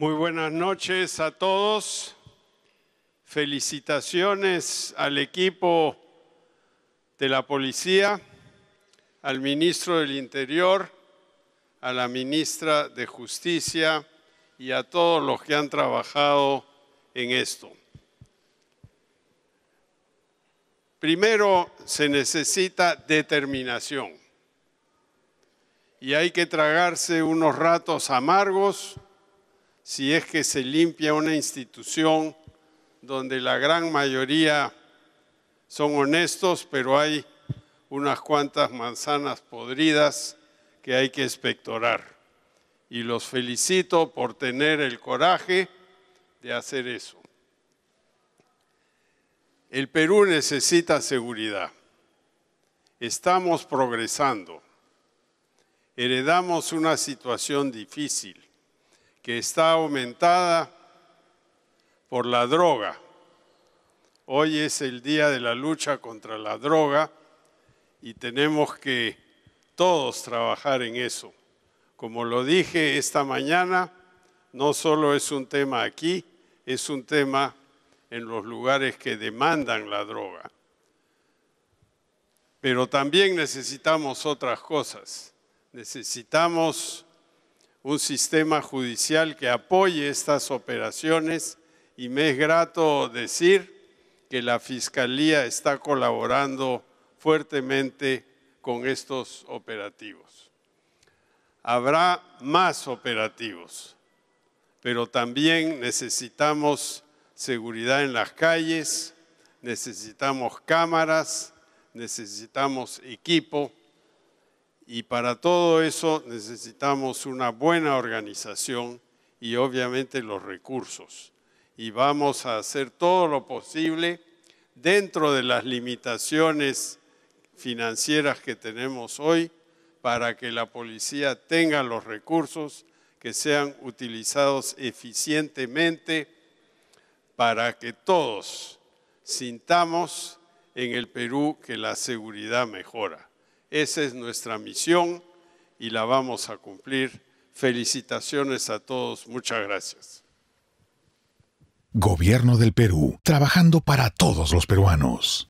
Muy buenas noches a todos. Felicitaciones al equipo de la policía, al ministro del Interior, a la ministra de Justicia y a todos los que han trabajado en esto. Primero, se necesita determinación y hay que tragarse unos ratos amargos si es que se limpia una institución donde la gran mayoría son honestos, pero hay unas cuantas manzanas podridas que hay que espectorar. Y los felicito por tener el coraje de hacer eso. El Perú necesita seguridad. Estamos progresando. Heredamos una situación difícil que está aumentada por la droga. Hoy es el día de la lucha contra la droga y tenemos que todos trabajar en eso. Como lo dije esta mañana, no solo es un tema aquí, es un tema en los lugares que demandan la droga. Pero también necesitamos otras cosas. Necesitamos un sistema judicial que apoye estas operaciones y me es grato decir que la Fiscalía está colaborando fuertemente con estos operativos. Habrá más operativos, pero también necesitamos seguridad en las calles, necesitamos cámaras, necesitamos equipo y para todo eso necesitamos una buena organización y obviamente los recursos. Y vamos a hacer todo lo posible dentro de las limitaciones financieras que tenemos hoy para que la policía tenga los recursos que sean utilizados eficientemente para que todos sintamos en el Perú que la seguridad mejora. Esa es nuestra misión y la vamos a cumplir. Felicitaciones a todos. Muchas gracias. Gobierno del Perú, trabajando para todos los peruanos.